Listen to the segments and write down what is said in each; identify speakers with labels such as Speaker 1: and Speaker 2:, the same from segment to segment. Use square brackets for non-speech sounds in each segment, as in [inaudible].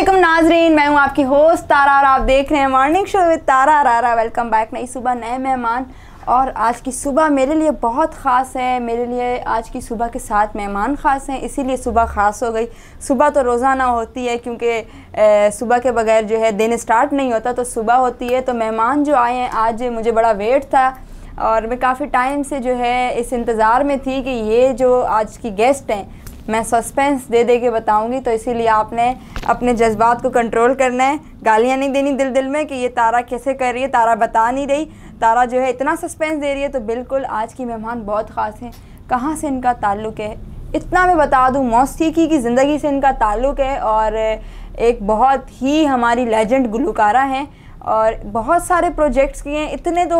Speaker 1: असलम नाजरीन मैं हूँ आपकी होस्ट तारा और आप देख रहे हैं मॉर्निंग शो विद तारा रारा वेलकम बैक नई सुबह नए मेहमान और आज की सुबह मेरे लिए बहुत ख़ास है मेरे लिए आज की सुबह के साथ मेहमान ख़ास हैं इसीलिए सुबह ख़ास हो गई सुबह तो रोज़ाना होती है क्योंकि सुबह के बगैर जो है दिन स्टार्ट नहीं होता तो सुबह होती है तो मेहमान जो आए हैं आज मुझे बड़ा वेट था और मैं काफ़ी टाइम से जो है इस इंतज़ार में थी कि ये जो आज की गेस्ट हैं मैं सस्पेंस दे दे के बताऊँगी तो इसीलिए आपने अपने जज्बात को कंट्रोल करना है गालियाँ नहीं देनी दिल दिल में कि ये तारा कैसे कर रही है तारा बता नहीं रही तारा जो है इतना सस्पेंस दे रही है तो बिल्कुल आज की मेहमान बहुत ख़ास हैं कहाँ से इनका ताल्लुक़ है इतना मैं बता दूँ मौसीकी की ज़िंदगी से इनका ताल्लुक़ है और एक बहुत ही हमारी लेजेंड गुलकारा हैं और बहुत सारे प्रोजेक्ट्स किए हैं इतने तो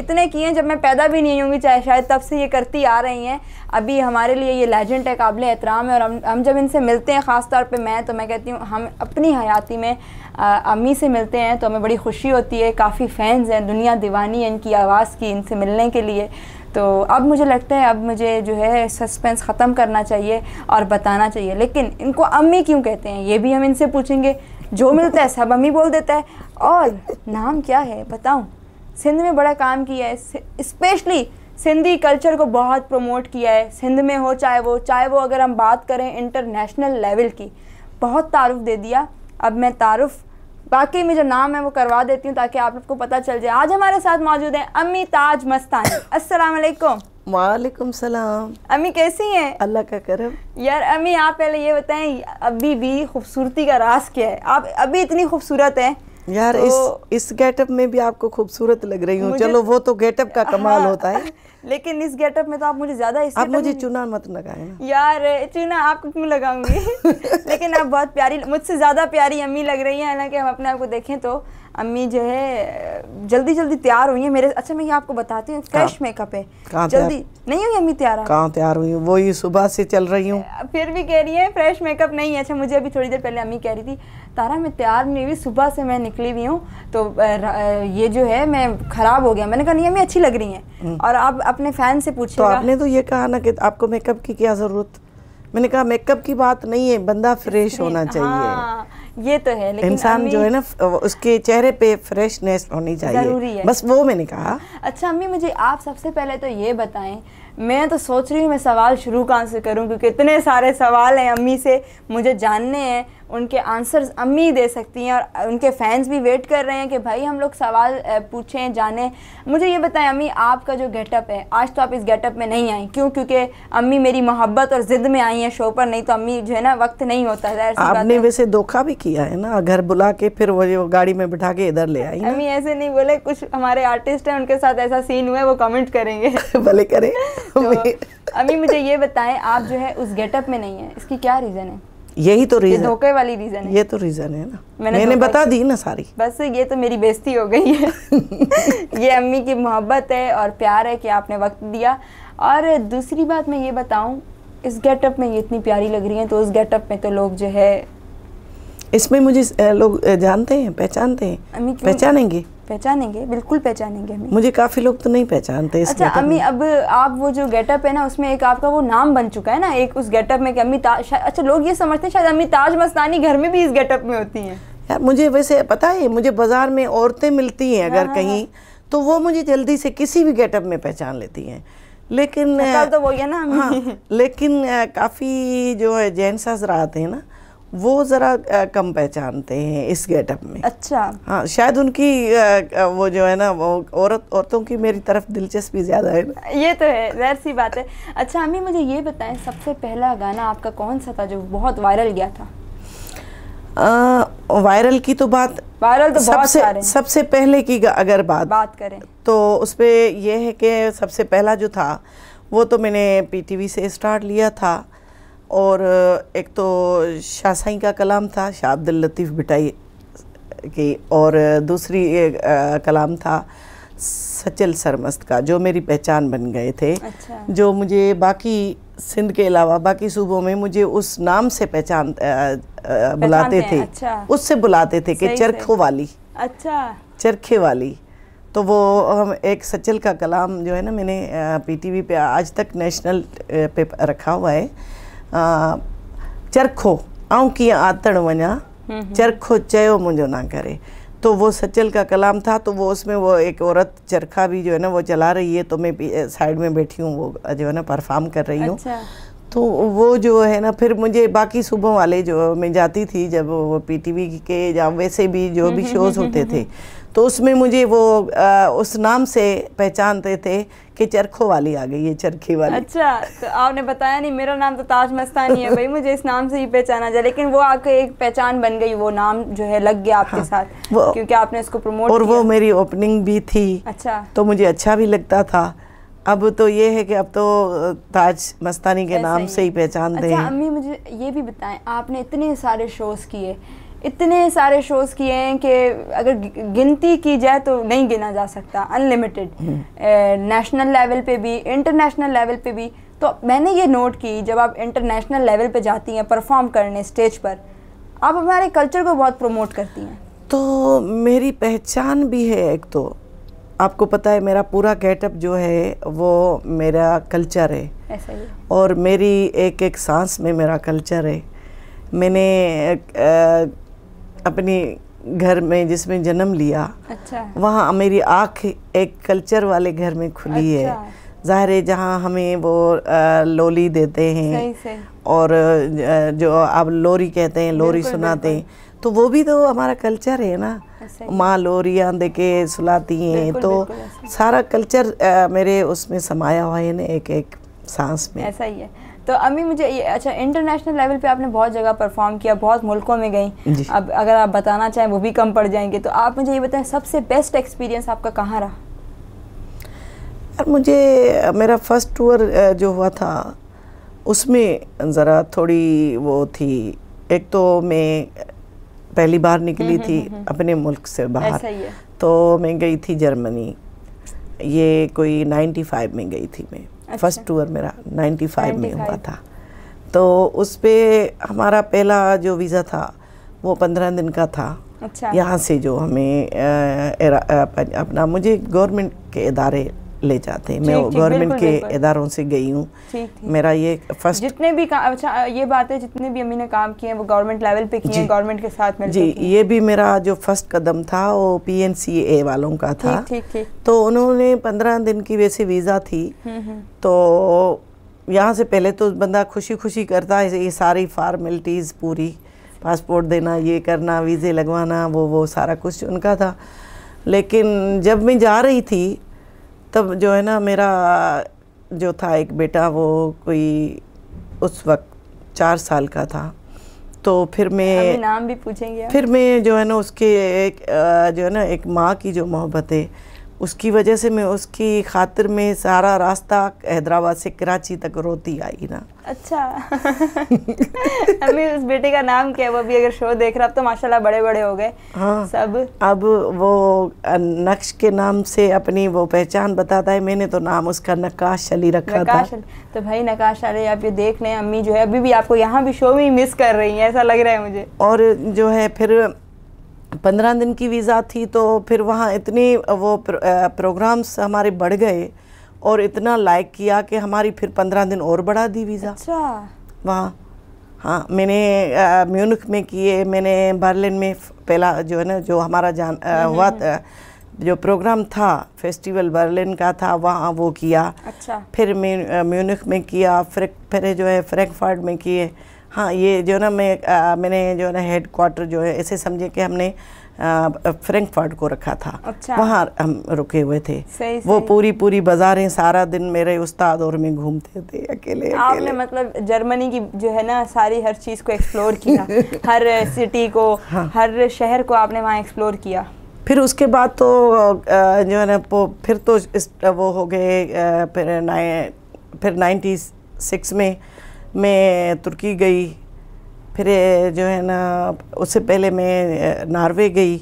Speaker 1: इतने किए हैं जब मैं पैदा भी नहीं होंगी चाहे शायद तब से ये करती आ रही हैं अभी हमारे लिए ये लेजेंड है काबिल एहतराम है और हम हम जब इनसे मिलते हैं ख़ास तौर पे मैं तो मैं कहती हूँ हम अपनी हयाती में अम्मी से मिलते हैं तो हमें बड़ी खुशी होती है काफ़ी फ़ैन्स हैं दुनिया दीवानी है इनकी आवाज़ की इनसे मिलने के लिए तो अब मुझे लगता है अब मुझे जो है सस्पेंस ख़त्म करना चाहिए और बताना चाहिए लेकिन इनको अम्मी क्यों कहते हैं ये भी हम इनसे पूछेंगे जो मिलता है सब अम्मी बोल देता है और नाम क्या है बताऊँ सिंध में बड़ा काम किया है स्पेशली सिंधी कल्चर को बहुत प्रमोट किया है सिंध में हो चाहे वो चाहे वो अगर हम बात करें इंटरनेशनल लेवल की बहुत तारुफ दे दिया अब मैं तारुफ बाकी में जो नाम है वो करवा देती हूँ ताकि आप लोग को पता चल जाए आज हमारे साथ मौजूद हैं अम्मी ताज मस्तानी असलकुम वालेकुम सलाम अम्मी कैसी हैं अल्लाह का करम यार अम्मी आप पहले ये बताएं अभी भी खूबसूरती का राज क्या है आप अभी इतनी खूबसूरत हैं यार तो, इस
Speaker 2: इस गेटअप में भी आपको खूबसूरत लग रही हूँ चलो वो तो गेटअप का कमाल हाँ, होता है [laughs]
Speaker 1: लेकिन इस गेटअप में तो आप मुझे ज्यादा आप तो मुझे चुना मत लगाए यार चुना आपको क्यों लगाऊंगी [laughs] लेकिन आप बहुत प्यारी मुझसे ज्यादा प्यारी अम्मी लग रही हैं हालांकि हम अपने आप को देखें तो अम्मी जो है जल्दी जल्दी तैयार हुई है मेरे अच्छा मैं ये आपको बताती हूँ फ्रेश मेकअप है जल्दी नहीं हुई अम्मी तैयार
Speaker 2: कहाँ तैयार हुई वो ही सुबह से चल रही हूँ
Speaker 1: फिर भी कह रही है फ्रेश मेकअप नहीं है अच्छा मुझे अभी थोड़ी देर पहले अम्मी कह रही थी तारा मैं तैयार नहीं हुई सुबह से मैं निकली हुई हूँ तो ये जो है मैं खराब हो गया मैंने कहा नहीं अम्मी अच्छी लग रही है हम्म। और आप अपने फैन से तो पूछे आपने तो
Speaker 2: ये कहा ना कि आपको मेकअप की क्या ज़रूरत मैंने कहा मेकअप की बात नहीं है बंदा फ्रेश होना चाहिए हाँ।
Speaker 1: ये तो है लेकिन इंसान जो है ना
Speaker 2: उसके चेहरे पे फ्रेशनेस होनी चाहिए जरूरी है बस वो मैंने कहा
Speaker 1: अच्छा अम्मी मुझे आप सबसे पहले तो ये बताएं मैं तो सोच रही हूँ मैं सवाल शुरू कहाँ से करूँ क्योंकि इतने सारे सवाल हैं अम्मी से मुझे जानने हैं उनके आंसर्स अम्मी दे सकती हैं और उनके फैंस भी वेट कर रहे हैं कि भाई हम लोग सवाल पूछें जाने मुझे ये बताएं अम्मी आपका जो गेटअप है आज तो आप इस गेटअप में नहीं आई क्यों क्योंकि अम्मी मेरी मोहब्बत और ज़िद में आई हैं शो पर नहीं तो अम्मी जो है ना वक्त नहीं होता है आपने
Speaker 2: वैसे धोखा भी किया है ना घर बुला के फिर वो गाड़ी में बिठा के इधर ले आई अम्मी
Speaker 1: ऐसे नहीं बोले कुछ हमारे आर्टिस्ट हैं उनके साथ ऐसा सीन हुआ है वो कमेंट करेंगे [laughs] भले करें तो [laughs] अम्मी मुझे ये बताएं आप जो है उस गेटअप में नहीं है इसकी क्या रीज़न है
Speaker 2: यही तो रीजन धोखे
Speaker 1: वाली रीजन है
Speaker 2: ये तो रीजन है ना मैंने, मैंने बता दी ना सारी
Speaker 1: बस ये तो मेरी बेइज्जती हो गई है [laughs] ये अम्मी की मोहब्बत है और प्यार है कि आपने वक्त दिया और दूसरी बात मैं ये बताऊं इस गेटअप में ये इतनी प्यारी लग रही है तो उस गेटअप में तो लोग जो है
Speaker 2: इसमें मुझे लोग जानते हैं पहचानते
Speaker 1: हैं पहचानेंगे पहचानेंगे बिल्कुल पहचानेंगे हमें
Speaker 2: मुझे काफ़ी लोग तो नहीं पहचानते इस अच्छा अम्मी
Speaker 1: अब आप वो जो गेटअप है ना उसमें एक आपका वो नाम बन चुका है ना एक उस गेटअप में कि अम्मी अच्छा लोग ये समझते हैं शायद अम्मी ताज मस्तानी घर में भी इस गेटअप में होती हैं
Speaker 2: यार मुझे वैसे पता है मुझे बाज़ार में औरतें मिलती हैं अगर हाँ, हाँ, हाँ। कहीं तो वो मुझे जल्दी से किसी भी गेटअप में पहचान लेती हैं लेकिन तो वो
Speaker 1: है ना हाँ,
Speaker 2: लेकिन काफ़ी जो है जैन साज हैं ना वो ज़रा कम पहचानते हैं इस गेटअप में अच्छा हाँ शायद उनकी आ, वो जो है ना वो औरत औरतों की मेरी तरफ दिलचस्पी ज़्यादा है
Speaker 1: ये तो है जहर सी बात है अच्छा अम्मी मुझे ये बताएं सबसे पहला गाना आपका कौन सा था जो बहुत वायरल गया था
Speaker 2: वायरल की तो बात
Speaker 1: वायरल तो सबसे
Speaker 2: सबसे पहले की अगर बात बात करें तो उस पर यह है कि सबसे पहला जो था वो तो मैंने पीटीवी से स्टार्ट लिया था और एक तो शाह साई का कलाम था शाह अब्दुल लतीफ़ बिटाई की और दूसरी कलाम था सचल सरमस्त का जो मेरी पहचान बन गए थे अच्छा। जो मुझे बाकी सिंध के अलावा बाकी सूबों में मुझे उस नाम से पहचान बुलाते थे अच्छा। उससे बुलाते थे कि चरखों वाली अच्छा चरखे वाली तो वो हम एक सचल का कलाम जो है ना मैंने पीटीवी पे आज तक नेशनल पे रखा हुआ है चरखो ऐं कि आतण वा हम्म, हम्म। चरखो चयो मुझो ना करे तो वो सचल का कलाम था तो वो उसमें वो एक औरत चरखा भी जो है ना वो चला रही है तो मैं साइड में बैठी हूँ वो जो है ना परफॉर्म कर रही हूँ अच्छा। तो वो जो है ना फिर मुझे बाकी सुबह वाले जो मैं जाती थी जब वो पीटीवी के या वैसे भी जो भी शोज़ हम्म, होते थे तो उसमें मुझे वो आ, उस नाम से पहचानते थे कि चरखो वाली आ गई है चरखी वाली
Speaker 1: अच्छा तो आपने बताया नहीं मेरा नाम तो ताज मस्तानी है भाई मुझे इस नाम से ही पहचाना जाए लेकिन वो आपके एक पहचान बन गई वो नाम जो है लग गया आपके हाँ, साथ क्योंकि आपने इसको प्रमोट और वो मेरी
Speaker 2: ओपनिंग भी थी अच्छा तो मुझे अच्छा भी लगता था अब तो ये है कि अब तो ताज मस्तानी के नाम से ही पहचान अच्छा, दे अम्मी
Speaker 1: मुझे ये भी बताएं आपने इतने सारे शोज़ किए इतने सारे शोज़ किए हैं कि अगर गिनती की जाए तो नहीं गिना जा सकता अनलिमिटेड नेशनल लेवल पे भी इंटरनेशनल लेवल पे भी तो मैंने ये नोट की जब आप इंटरनेशनल लेवल पे जाती हैं परफॉर्म करने स्टेज पर आप हमारे कल्चर को बहुत प्रमोट करती हैं तो मेरी
Speaker 2: पहचान भी है एक तो आपको पता है मेरा पूरा गेटअप जो है वो मेरा कल्चर है ऐसा ही और मेरी एक एक सांस में मेरा कल्चर है मैंने आ, अपने घर में जिसमें जन्म लिया
Speaker 1: अच्छा वहाँ
Speaker 2: मेरी आँख एक कल्चर वाले घर में खुली अच्छा। है ज़ाहिर है जहाँ हमें वो लोली देते हैं सही सही। और जो आप लोरी कहते हैं लोरी सुनाते हैं तो वो भी तो हमारा कल्चर है ना माँ लोरियाँ दे के सुलाती हैं तो सारा कल्चर आ, मेरे उसमें समाया हुआ है ना एक एक सांस में ऐसा
Speaker 1: ही है तो अम्मी मुझे ये अच्छा इंटरनेशनल लेवल पे आपने बहुत जगह परफॉर्म किया बहुत मुल्कों में गई अब अगर आप बताना चाहें वो भी कम पड़ जाएंगे तो आप मुझे ये बताएं सबसे बेस्ट एक्सपीरियंस आपका कहाँ रहा
Speaker 2: मुझे मेरा फर्स्ट टूर जो हुआ था उसमें ज़रा थोड़ी वो थी एक तो मैं पहली बार निकली हम्म, हम्म, थी हम्म, अपने मुल्क से बाहर तो मैं गई थी जर्मनी ये कोई 95 में गई थी मैं अच्छा। फर्स्ट टूर मेरा 95 में हुआ था तो उस पर हमारा पहला जो वीज़ा था वो पंद्रह दिन का था अच्छा यहाँ से जो हमें अपना मुझे गवर्नमेंट के इदारे ले जाते हैं मैं गवर्नमेंट के इदारों से गई हूँ मेरा ये फर्स्ट
Speaker 1: जितने भी काम अच्छा ये बात है जितने भी अम्मी ने काम किए हैं वो गवर्नमेंट लेवल पे किए हैं गवर्नमेंट के साथ मिलकर जी
Speaker 2: ये भी मेरा जो फर्स्ट कदम था वो पीएनसीए वालों का था ठीक ठीक तो उन्होंने पंद्रह दिन की वैसे वीज़ा थी हम्म, हम्म। तो यहाँ से पहले तो बंदा खुशी खुशी करता है ये सारी फार्मेलिटीज़ पूरी पासपोर्ट देना ये करना वीज़े लगवाना वो वो सारा कुछ उनका था लेकिन जब मैं जा रही थी तब जो है ना मेरा जो था एक बेटा वो कोई उस वक्त चार साल का था तो फिर मैं
Speaker 1: नाम भी पूछेंगे फिर
Speaker 2: मैं जो है ना उसके एक जो है ना एक माँ की जो मोहब्बत है उसकी वजह से मैं उसकी खातिर में सारा रास्ता हैदराबाद से कराची तक रोती आई ना
Speaker 1: अच्छा [laughs] अभी उस बेटे का नाम क्या है वो भी अगर शो देख रहा तो माशाल्लाह बड़े बड़े हो गए
Speaker 2: हाँ सब अब वो नक्श के नाम से अपनी वो पहचान बताता है मैंने तो नाम उसका नकाश अली रखा नकाश था
Speaker 1: तो भाई नकाश अली आप ये देख रहे हैं अम्मी जो है अभी भी आपको यहाँ भी शो भी मिस कर रही है ऐसा लग रहा है मुझे
Speaker 2: और जो है फिर पंद्रह दिन की वीज़ा थी तो फिर वहाँ इतने वो प्रोग्राम्स हमारे बढ़ गए और इतना लाइक किया कि हमारी फिर पंद्रह दिन और बढ़ा दी वीज़ा अच्छा वहाँ हाँ मैंने म्यूनिक में किए मैंने बर्लिन में पहला जो है ना जो हमारा जान आ, हम्म, हुआ हम्म। था जो प्रोग्राम था फेस्टिवल बर्लिन का था वहाँ वो किया अच्छा फिर म्यूनिक में किया फिर फिर जो है फ्रैंकफर्ट में किए हाँ ये जो ना मैं आ, मैंने जो ना हेड क्वार्टर जो है ऐसे समझे कि हमने फ्रैंकफर्ट को रखा था अच्छा। वहाँ हम रुके हुए थे
Speaker 1: सही, वो सही। पूरी
Speaker 2: पूरी बाजारें सारा दिन मेरे उस्ताद और मैं घूमते थे अकेले आपने
Speaker 1: मतलब जर्मनी की जो है ना सारी हर चीज़ को एक्सप्लोर किया [laughs] हर सिटी को हाँ। हर शहर को आपने वहाँ एक्सप्लोर किया
Speaker 2: फिर उसके बाद तो जो है ना फिर तो वो हो गए फिर नाइन फिर नाइन्टी सिक्स में मैं तुर्की गई फिर जो है ना उससे पहले मैं नार्वे गई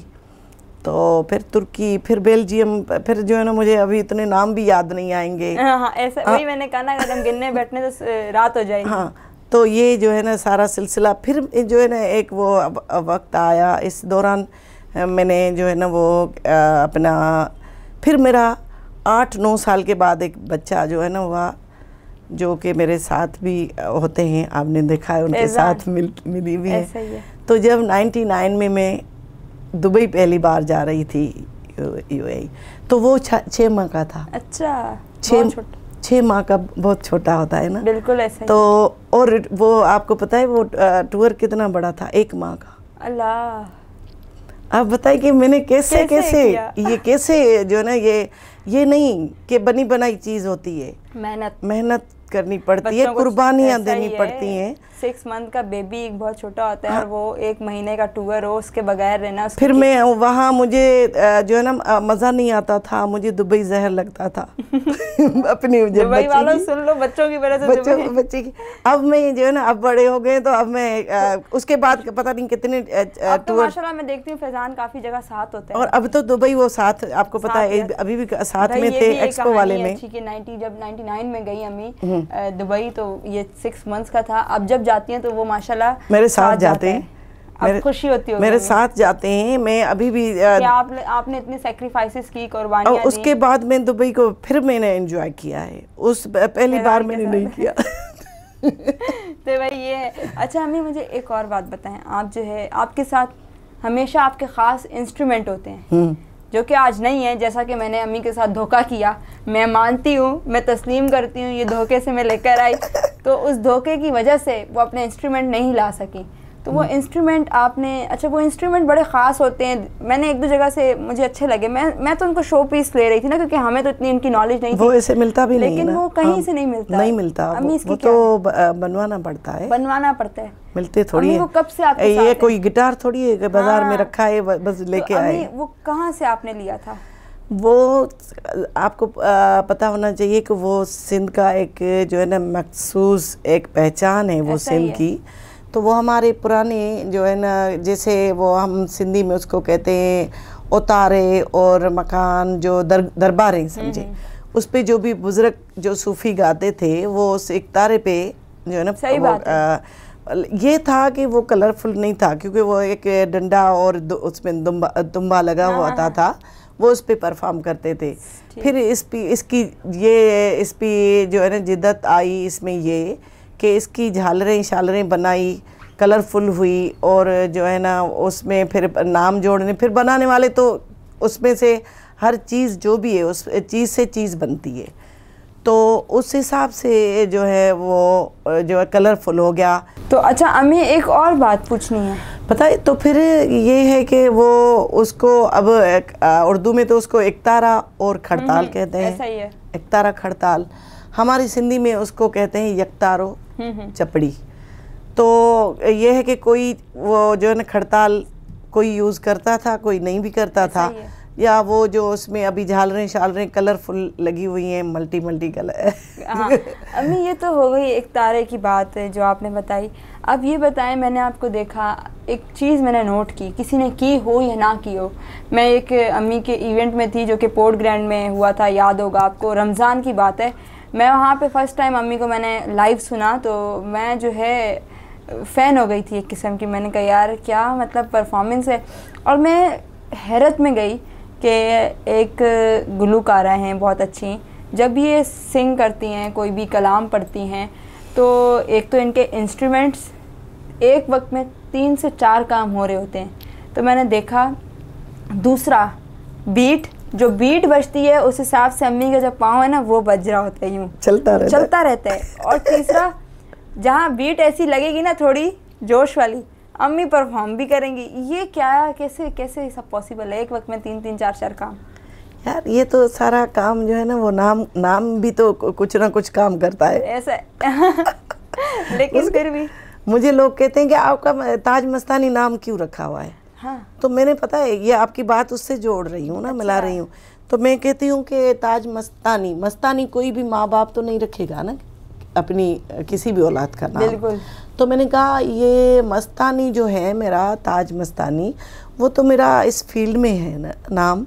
Speaker 2: तो फिर तुर्की फिर बेल्जियम फिर जो है ना मुझे अभी इतने नाम भी याद नहीं आएंगे हाँ ऐसा हाँ, वही हाँ।
Speaker 1: मैंने कहा ना अगर हम गिनने बैठने तो रात हो जाएगी हाँ
Speaker 2: तो ये जो है ना सारा सिलसिला फिर जो है ना एक वो वक्त आया इस दौरान मैंने जो है ना वो अपना फिर मेरा आठ नौ साल के बाद एक बच्चा जो है ना हुआ जो कि मेरे साथ भी होते हैं आपने देखा है उनके साथ मिल मिली भी है तो जब 99 में मैं दुबई पहली बार जा रही थी यूएई तो वो छः माह का था
Speaker 1: अच्छा
Speaker 2: छः छः माह का बहुत छोटा होता है ना बिल्कुल ऐसा ही तो और वो आपको पता है वो टूर कितना बड़ा था एक माह का
Speaker 1: अल्लाह
Speaker 2: आप बताइए कि मैंने कैसे कैसे, कैसे ये कैसे जो ना ये ये नहीं कि बनी बनाई चीज़ होती है मेहनत मेहनत करनी पड़ती है कुर्बानियाँ देनी पड़ती हैं
Speaker 1: सिक्स मंथ का बेबी एक बहुत छोटा होता है और हाँ। वो एक महीने का टूअर हो उसके बगैर रहना फिर मैं
Speaker 2: वहाँ मुझे जो है ना मज़ा नहीं आता था मुझे दुबई जहर लगता था [laughs] अपनी मुझे दुबई वालों
Speaker 1: सुन लो बच्चों की वजह से बच्चों बच्चे की
Speaker 2: अब मैं जो है ना अब बड़े हो गए तो अब मैं उसके बाद पता नहीं कितने तो माशाल्लाह
Speaker 1: मैं देखती हूँ फैजान काफ़ी जगह साथ होते हैं और अब
Speaker 2: तो दुबई वो साथ आपको पता है अभी भी साथ में थे एक्सपो वाले में
Speaker 1: ठीक है नाइनटी जब नाइन्टी में गई अम्मी दुबई तो ये सिक्स मंथ्स का था अब जब जा जाती हैं तो वो माशाल्लाह मेरे साथ, साथ जाते हैं मेरे, खुशी होती होगी मेरे साथ
Speaker 2: जाते हैं मैं अभी भी आ,
Speaker 1: आप आपने इतने सेक्रीफाइसेस की कुर्बानी और उसके
Speaker 2: बाद मैं दुबई को फिर मैंने एंजॉय किया है उस पहली बार मैंने नहीं [laughs] किया
Speaker 1: तो भाई ये है अच्छा हमें मुझे एक और बात बताएं आप जो है आपके साथ हमेशा आपके ख़ास इंस्ट्रूमेंट होते हैं हम्म। जो कि आज नहीं है जैसा कि मैंने अम्मी के साथ धोखा किया मैं मानती हूँ मैं तस्लीम करती हूँ ये धोखे से मैं लेकर आई तो उस धोखे की वजह से वो अपने इंस्ट्रूमेंट नहीं ला सकी तो वो इंस्ट्रूमेंट हम्म। आपने अच्छा वो इंस्ट्रूमेंट बड़े ख़ास होते हैं मैंने एक दो जगह से मुझे अच्छे लगे मैं मैं तो उनको शो पीस ले रही थी ना क्योंकि हमें तो इतनी इनकी नॉलेज नहीं वो ऐसे मिलता भी लेकिन नहीं वो कहीं हाँ, से नहीं मिलता नहीं
Speaker 2: मिलता वो, वो तो बनवाना पड़ता है
Speaker 1: बनवाना पड़ता है
Speaker 2: मिलते थोड़ी है वो कब से आपके ये कोई गिटार थोड़ी है बाजार में हाँ। रखा है बस तो लेके आए
Speaker 1: वो कहाँ से आपने लिया था
Speaker 2: वो आपको पता होना चाहिए कि वो सिंध का एक जो है ना मखसूस एक पहचान है वो सिंध की तो वो हमारे पुराने जो है ना जैसे वो हम सिंधी में उसको कहते हैं उतारे और मकान जो दर दरबारें समझे हम्म, हम्म। उस पर जो भी बुजुर्ग जो सूफ़ी गाते थे वो उस एक तारे पे जो है ना सही बात है। ये था कि वो कलरफुल नहीं था क्योंकि वो एक डंडा और उसमें दुम्बा दुम्बा लगा हाँ, हुआ हाँ, था हाँ। वो उस पर परफॉर्म करते थे फिर इस पी इसकी ये इस पी जो है ना जिद्दत आई इसमें ये कि इसकी झालरें शालरें बनाई कलरफुल हुई और जो है ना उसमें फिर नाम जोड़ने फिर बनाने वाले तो उसमें से हर चीज़ जो भी है उस चीज़ से चीज़ बनती है तो उस हिसाब से जो है वो जो है कलरफुल हो गया तो अच्छा अम्मी एक
Speaker 1: और बात पूछनी है
Speaker 2: पता है तो फिर ये है कि वो उसको अब उर्दू में तो उसको एकतारा और खड़ताल हम्म, कहते हैं ऐसा ही है एकतारा खड़ताल हमारी सिंधी में उसको कहते हैं यकतारो हम्म, हम्म। चपड़ी तो ये है कि कोई वो जो है ना खड़ताल कोई यूज़ करता था कोई नहीं भी करता था या वो जो उसमें अभी झालरें शालरें कलरफुल लगी हुई हैं मल्टी मल्टी कलर
Speaker 1: हाँ अम्मी ये तो हो गई एक तारे की बात है जो आपने बताई अब ये बताएं मैंने आपको देखा एक चीज़ मैंने नोट की किसी ने की हो या ना की हो मैं एक अम्मी के इवेंट में थी जो कि पोर्ट ग्रैंड में हुआ था याद होगा आपको रमज़ान की बात है मैं वहाँ पे फ़र्स्ट टाइम अम्मी को मैंने लाइव सुना तो मैं जो है फ़ैन हो गई थी एक किस्म की मैंने कहा यार क्या मतलब परफॉर्मेंस है और मैं हैरत में गई कि एक गुलकारा हैं बहुत अच्छी जब ये सिंग करती हैं कोई भी कलाम पढ़ती हैं तो एक तो इनके इंस्ट्रूमेंट्स एक वक्त में तीन से चार काम हो रहे होते हैं तो मैंने देखा दूसरा बीट जो बीट बजती है उस हिसाब से अम्मी का जो पाँव है ना वो बज रहा होता है यूँ चलता रहता चलता रहता है और तीसरा जहाँ बीट ऐसी लगेगी ना थोड़ी जोश वाली अम्मी परफॉर्म भी करेंगी ये क्या कैसे कैसे सब पॉसिबल है एक वक्त में तीन तीन चार चार काम
Speaker 2: यार ये तो सारा काम जो है ना वो नाम नाम भी तो कुछ ना कुछ काम करता है
Speaker 1: ऐसा [laughs]
Speaker 2: लेकिन फिर भी मुझे लोग कहते हैं कि आपका ताज मस्तानी नाम क्यों रखा हुआ है हाँ। तो मैंने पता है ये आपकी बात उससे जोड़ रही हूँ ना अच्छा मिला रही हूँ तो मैं कहती हूँ कि ताज मस्तानी मस्तानी कोई भी माँ बाप तो नहीं रखेगा ना अपनी किसी भी औलाद का नाम तो मैंने कहा ये मस्तानी जो है मेरा ताज मस्तानी वो तो मेरा इस फील्ड में है ना नाम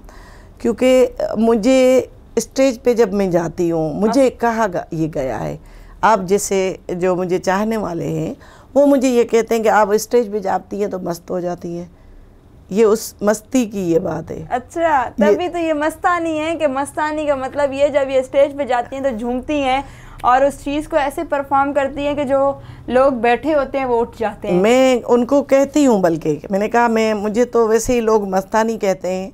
Speaker 2: क्योंकि मुझे स्टेज पे जब मैं जाती हूँ मुझे हाँ। कहा ये गया है आप जैसे जो मुझे चाहने वाले हैं वो मुझे ये कहते हैं कि आप स्टेज पे जाती हैं तो मस्त हो जाती हैं ये उस मस्ती की ये बात है
Speaker 1: अच्छा तभी ये, तो ये मस्तानी है कि मस्तानी का मतलब ये जब ये स्टेज पे जाती हैं तो झूमती हैं और उस चीज़ को ऐसे परफॉर्म करती हैं कि जो लोग बैठे होते हैं वो उठ जाते हैं मैं
Speaker 2: उनको कहती हूँ बल्कि मैंने कहा मैं मुझे तो वैसे ही लोग मस्तानी कहते हैं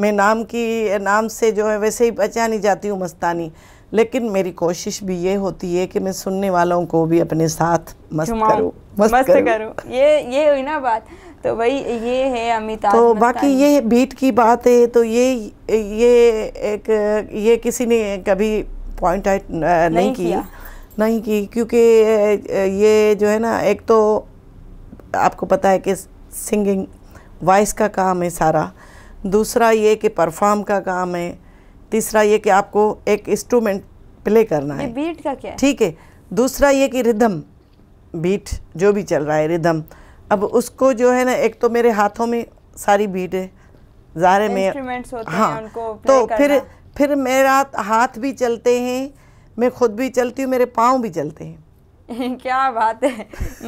Speaker 2: मैं नाम की नाम से जो है वैसे ही पहचानी जाती हूँ मस्तानी लेकिन मेरी कोशिश भी ये होती है कि मैं सुनने वालों को भी अपने साथ मस्त करूँ मस्त, मस्त करूँ करू।
Speaker 1: ये ये हुई ना बात तो वही ये है अमिताभ तो बाकी ये
Speaker 2: बीट की बात है तो ये ये एक ये किसी ने कभी पॉइंट आउट नहीं, नहीं किया नहीं की क्योंकि ये जो है ना एक तो आपको पता है कि सिंगिंग वॉइस का काम है सारा दूसरा ये कि परफॉर्म का काम है तीसरा ये कि आपको एक इंस्ट्रूमेंट प्ले करना है
Speaker 1: बीट का क्या ठीक
Speaker 2: है दूसरा ये कि रिदम बीट जो भी चल रहा है रिदम अब उसको जो है ना एक तो मेरे हाथों में सारी बीट है जारे में हाँ उनको तो फिर फिर मेरा हाथ भी चलते हैं मैं खुद भी चलती हूँ मेरे पाँव भी चलते
Speaker 1: हैं [laughs] क्या बात है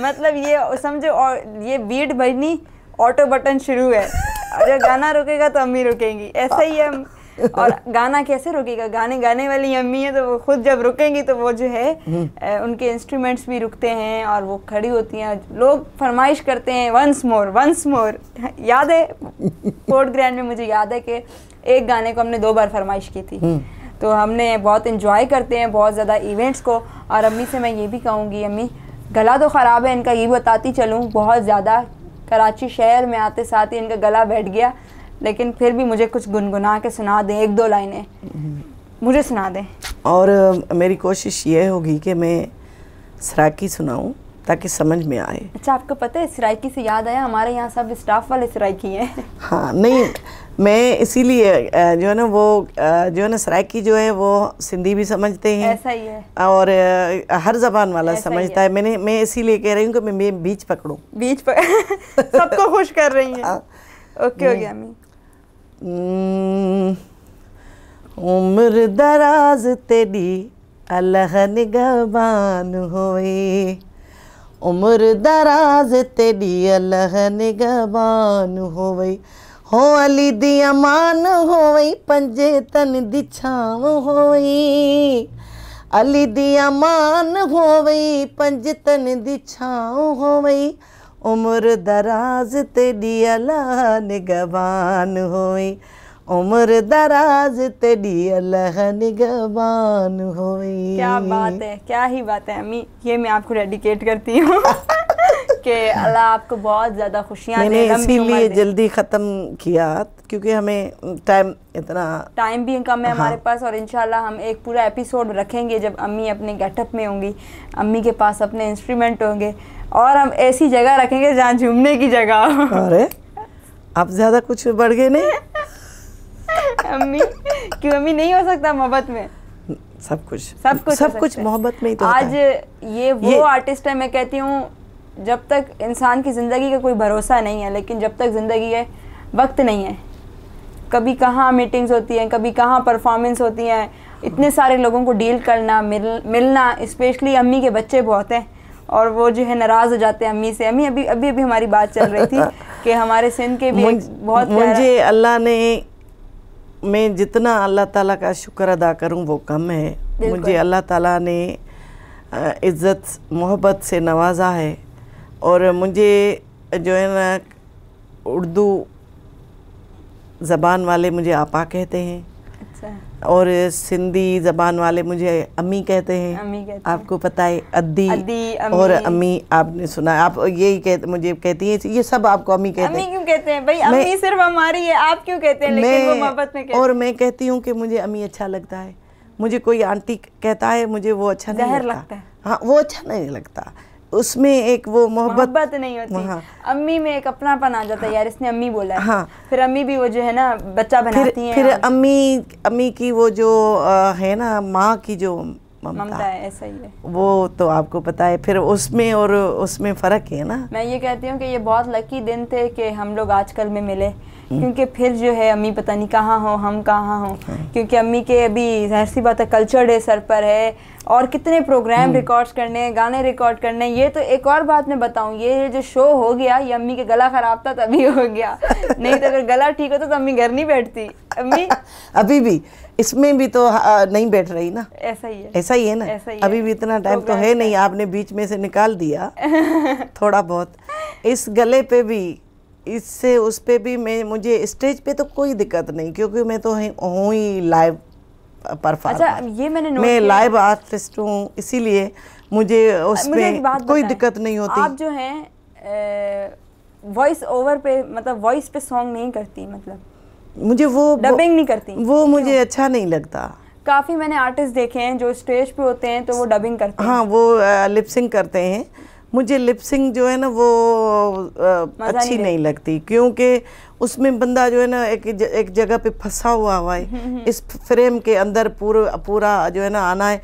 Speaker 1: मतलब ये समझो और ये बीट बजनी ऑटो बटन शुरू है अगर गाना रुकेगा तो अम्मी रुकेंगी ऐसा ही है [laughs] और गाना कैसे रुकेगा गाने गाने वाली अम्मी है तो वो खुद जब रुकेंगी तो वो जो है हम्म। उनके इंस्ट्रूमेंट्स भी रुकते हैं और वो खड़ी होती हैं लोग फरमाइश करते हैं वंस मोर वंस मोर याद है फोर्थ [laughs] ग्रैंड में मुझे याद है कि एक गाने को हमने दो बार फरमाइश की थी हम्म। तो हमने बहुत इंजॉय करते हैं बहुत ज़्यादा इवेंट्स को और अम्मी से मैं ये भी कहूँगी अम्मी गला तो ख़राब है इनका ये बताती चलूँ बहुत ज़्यादा कराची शहर में आते साथ ही इनका गला बैठ गया लेकिन फिर भी मुझे कुछ गुनगुना के सुना दें एक दो लाइनें मुझे सुना दें
Speaker 2: और मेरी कोशिश ये होगी कि मैं सराकी सुनाऊं ताकि समझ में आए
Speaker 1: अच्छा आपको पता है सराकी से याद आया हमारे यहाँ सब स्टाफ वाले सराकी हैं
Speaker 2: हाँ नहीं मैं इसीलिए जो है ना वो जो है ना सराकी जो है वो सिंधी भी समझते हैं ऐसा ही है और हर जबान वाला समझता है।, है मैंने मैं इसीलिए कह रही हूँ कि मैं बीच पकड़ूँ बीच
Speaker 1: पक... [laughs] सबको खुश कर रही हूँ हाँ। ओके हो गया
Speaker 2: ਉਮਰ ਦਰਾਜ਼ ਤੇਰੀ ਅਲਹ ਨਿਗਬਾਨ ਹੋਏ ਉਮਰ ਦਰਾਜ਼ ਤੇਰੀ ਅਲਹ ਨਿਗਬਾਨ ਹੋਵੇ ਹੋ ਅਲੀ ਦੀ ਅਮਾਨ ਹੋਵੇ ਪੰਜੇ ਤਨ ਦੀ ਛਾਂ ਹੋਈ ਅਲੀ ਦੀ ਅਮਾਨ ਹੋਵੇ ਪੰਜ ਤਨ ਦੀ ਛਾਂ ਹੋਵੇ उम्र दराज ते दियाला निगवान होई उम्र दराज ते दियाला निगवान होई क्या बात है
Speaker 1: क्या ही बात है अम्मी ये मैं आपको डेडिकेट करती हूँ [laughs] कि अल्लाह आपको बहुत ज़्यादा खुशियाँ मैंने इसीलिए
Speaker 2: जल्दी ख़त्म किया क्योंकि हमें
Speaker 1: टाइम इतना टाइम भी कम है हाँ। हमारे पास और इनशाला हम एक पूरा एपिसोड रखेंगे जब अम्मी अपने गेटअप में होंगी अम्मी के पास अपने इंस्ट्रूमेंट होंगे और हम ऐसी जगह रखेंगे जहाँ झूमने की जगह
Speaker 2: अरे आप ज़्यादा कुछ बढ़ गए नहीं
Speaker 1: अम्मी क्यों अम्मी नहीं हो सकता मोहब्बत में
Speaker 2: सब कुछ सब कुछ सब कुछ
Speaker 1: मोहब्बत में ही तो आज ये वो आर्टिस्ट है मैं कहती हूँ जब तक इंसान की ज़िंदगी का कोई भरोसा नहीं है लेकिन जब तक ज़िंदगी है वक्त नहीं है कभी कहाँ मीटिंग्स होती हैं कभी कहाँ परफॉर्मेंस होती हैं इतने सारे लोगों को डील करना मिल मिलना इस्पेशली अम्मी के बच्चे बहुत हैं और वो जो है नाराज़ हो जाते हैं अम्मी से अम्मी अभी अभी अभी हमारी बात चल रही थी [laughs] कि हमारे सिंध के भी बहुत मुझे
Speaker 2: अल्लाह ने मैं जितना अल्लाह ताला का शुक्र अदा करूं वो कम है मुझे अल्लाह ताला ने इज़्ज़त मोहब्बत से नवाजा है और मुझे जो है ना उर्दू ज़बान वाले मुझे आपा कहते हैं अच्छा। और सिंधी ज़बान वाले मुझे अम्मी कहते हैं अम्मी कहते आपको पता है अद्दी, अद्दी अम्मी। और अम्मी आपने सुना आप यही कहते मुझे कहती हैं ये सब आपको अम्मी कहते अम्मी हैं
Speaker 1: क्यों कहते हैं भाई अम्मी सिर्फ हमारी है आप क्यों कहते हैं लेकिन वो मोहब्बत में कहते और मैं
Speaker 2: कहती हूँ कि मुझे अम्मी अच्छा लगता है मुझे कोई आंटी कहता है मुझे वो अच्छा नहीं लगता, हाँ वो अच्छा नहीं लगता उसमें एक वो मोहब्बत नहीं होती हाँ।
Speaker 1: अम्मी में एक अपनापन आ जाता है यार इसने अम्मी बोला है हाँ। फिर अम्मी भी वो जो है ना बच्चा बनाती फिर, है फिर
Speaker 2: अम्मी अम्मी की वो जो आ, है ना माँ की जो
Speaker 1: ममता है ऐसा ही है
Speaker 2: वो तो आपको पता है फिर उसमें और उसमें फ़र्क है ना
Speaker 1: मैं ये कहती हूँ कि ये बहुत लकी दिन थे कि हम लोग आजकल में मिले हम्म। क्योंकि फिर जो है अम्मी पता नहीं कहाँ हो हम कहाँ हो हाँ। क्योंकि अम्मी के अभी जहर सी बात है कल्चर डे सर पर है और कितने प्रोग्राम हम्म। रिकॉर्ड्स करने हैं गाने रिकॉर्ड करने हैं ये तो एक और बात मैं बताऊँ ये जो शो हो गया ये अम्मी के गला खराब था तभी हो गया [laughs] नहीं तो अगर गला ठीक होता तो अम्मी घर नहीं बैठती अम्मी
Speaker 2: [laughs] अभी भी इसमें भी तो नहीं बैठ रही ना
Speaker 1: ऐसा ही है ऐसा ही है ना ऐसा ही अभी
Speaker 2: भी इतना टाइम तो है नहीं आपने बीच में से निकाल दिया [laughs] थोड़ा बहुत इस गले पे भी इससे उस पर भी मैं मुझे स्टेज पे तो कोई दिक्कत नहीं क्योंकि मैं तो हूँ ही लाइव अच्छा
Speaker 1: ये मैंने मैं लाइव
Speaker 2: आर्टिस्ट हूँ इसीलिए मुझे उसमें कोई दिक्कत नहीं होती आप
Speaker 1: जो हैं वॉइस ओवर पे मतलब वॉइस पे सॉन्ग नहीं करती मतलब
Speaker 2: मुझे वो डबिंग नहीं करती वो मुझे अच्छा नहीं लगता
Speaker 1: काफ़ी मैंने आर्टिस्ट देखे हैं जो स्टेज पे होते हैं तो
Speaker 2: वो डबिंग करते हैं हाँ वो लिपसिंग करते हैं मुझे लिपसिंग जो है ना वो आ, अच्छी नहीं, नहीं लगती क्योंकि उसमें बंदा जो है ना एक ज, एक जगह पे फंसा हुआ हुआ है हम्म, हम्म। इस फ्रेम के अंदर पूरा पूरा जो है ना आना है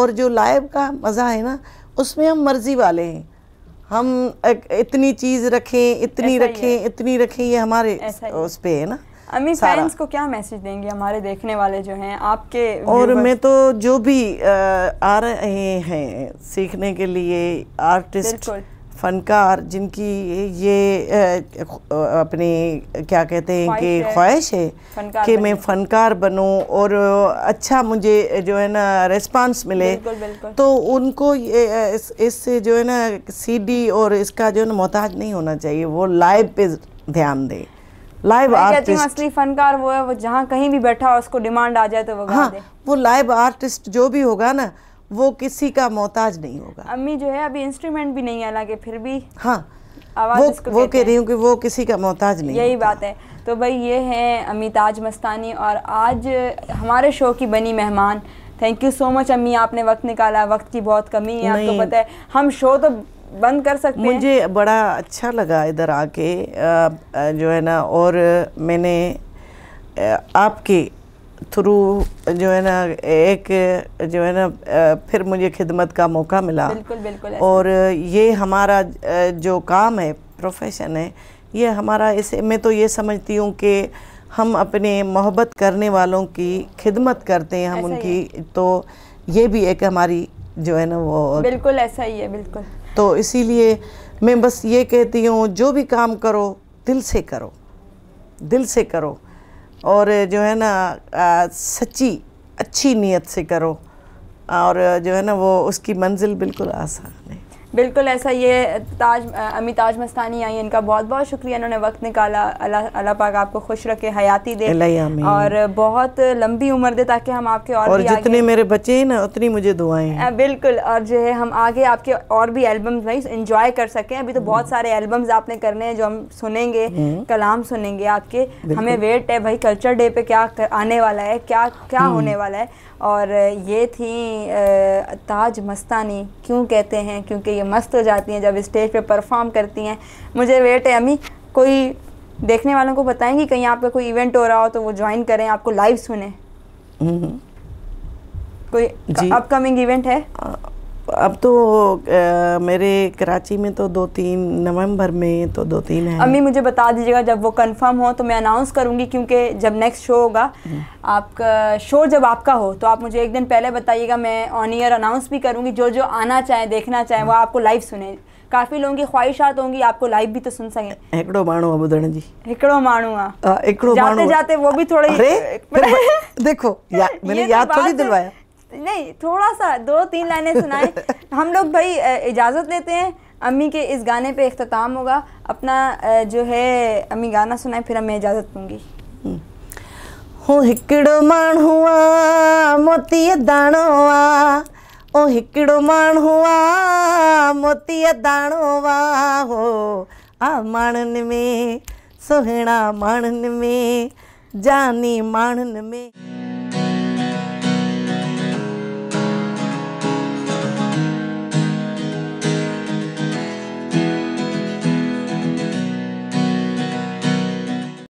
Speaker 2: और जो लाइव का मज़ा है ना उसमें हम मर्जी वाले हैं हम एक, इतनी चीज़ रखें इतनी रखें इतनी रखें ये हमारे उस पर है ना
Speaker 1: अमी फैंस को क्या मैसेज देंगे हमारे देखने वाले जो हैं आपके और मैं
Speaker 2: तो जो भी आ रहे हैं सीखने के लिए आर्टिस्ट फनकार जिनकी ये अपने क्या कहते हैं कि ख्वाहिश है कि मैं फनकार बनूं और अच्छा मुझे जो है ना रिस्पांस मिले बिल्कुल, बिल्कुल। तो उनको ये इससे इस जो है ना सीडी और इसका जो है ना मोहताज नहीं होना चाहिए वो लाइव पे ध्यान दें लाइव आर्टिस्ट
Speaker 1: असली फनकार वो है वो जहाँ कहीं भी बैठा हो उसको डिमांड आ जाए तो वो गा हाँ दे
Speaker 2: वो लाइव आर्टिस्ट जो भी होगा ना वो किसी का मोहताज नहीं होगा
Speaker 1: अम्मी जो है अभी इंस्ट्रूमेंट भी नहीं है हालांकि फिर भी हाँ वो वो कह रही
Speaker 2: हूँ कि वो किसी का मोहताज नहीं यही
Speaker 1: बात है तो भाई ये हैं अमिताज मस्तानी और आज हमारे शो की बनी मेहमान थैंक यू सो मच अम्मी आपने वक्त निकाला वक्त की बहुत कमी है आपको पता है हम शो तो बंद कर सकते मुझे हैं मुझे
Speaker 2: बड़ा अच्छा लगा इधर आके जो है ना और मैंने आपके थ्रू जो है ना एक जो है ना फिर मुझे खिदमत का मौका मिला बिल्कुल बिल्कुल और ये हमारा जो काम है प्रोफेशन है ये हमारा इसे मैं तो ये समझती हूँ कि हम अपने मोहब्बत करने वालों की खिदमत करते हैं हम उनकी है। तो ये भी एक हमारी जो है ना वो
Speaker 1: बिल्कुल ऐसा ही है बिल्कुल
Speaker 2: तो इसीलिए मैं बस ये कहती हूँ जो भी काम करो दिल से करो दिल से करो और जो है ना आ, सच्ची अच्छी नीयत से करो और जो है ना वो उसकी मंजिल बिल्कुल आसान
Speaker 1: बिल्कुल ऐसा ये ताज अमिताज मस्तानी आई इनका बहुत बहुत शुक्रिया इन्होंने वक्त निकाला अल्लाह अल्लाह पाक आपको खुश रखे हयाती दे और बहुत लंबी उम्र दे ताकि हम आपके और, और जितने
Speaker 2: मेरे बच्चे हैं ना उतनी मुझे दुआएं हैं
Speaker 1: बिल्कुल और जो है हम आगे आपके और भी एल्बम्स भाई इंजॉय कर सकें अभी तो बहुत हम्म। सारे एल्बम्स आपने करने हैं जो हम सुनेंगे हम्म। कलाम सुनेंगे आपके हमें वेट है भाई कल्चर डे पे क्या आने वाला है क्या क्या हम्म। होने वाला है और ये थी ताज मस्तानी क्यों कहते हैं क्योंकि ये मस्त हो जाती हैं जब स्टेज पे परफॉर्म करती हैं मुझे वेट है अम्मी कोई देखने वालों को बताएंगे कहीं आपका कोई इवेंट हो रहा हो तो वो ज्वाइन करें आपको लाइव सुने हम्म। कोई अपकमिंग इवेंट है
Speaker 2: अब तो आ, मेरे कराची में तो दो तीन नवंबर में तो दो तीन है अम्मी
Speaker 1: मुझे बता दीजिएगा जब वो कंफर्म हो तो मैं अनाउंस करूंगी क्योंकि जब नेक्स्ट शो होगा हम्म। आपका शो जब आपका हो तो आप मुझे एक दिन पहले बताइएगा मैं ऑन ईयर अनाउंस भी करूंगी जो जो आना चाहे देखना चाहे वो आपको लाइव सुने काफ़ी लोगों की ख़्वाहिशात होंगी आपको लाइव भी तो सुन सकें
Speaker 2: हिकिड़ो माण्हू आहे ॿुधण जी
Speaker 1: हिकिड़ो माण्हू आहे
Speaker 2: हाँ, जाते जाते
Speaker 1: वो भी थोड़ी [laughs]
Speaker 2: देखो मैंने तो याद थोड़ी दिलवाया
Speaker 1: नहीं थोड़ा सा दो तीन लाइनें सुनाएं [laughs] हम लोग भाई इजाज़त लेते हैं अम्मी के इस गाने पे अख्ताम होगा अपना जो है अम्मी गाना सुनाए फिर अम्मी इजाज़त दूंगी
Speaker 2: मोती दानो ओ हिकड़ो मान हुआ मोती दानो हो आ माण्हुनि में सुहणा मानन में जानी मानन में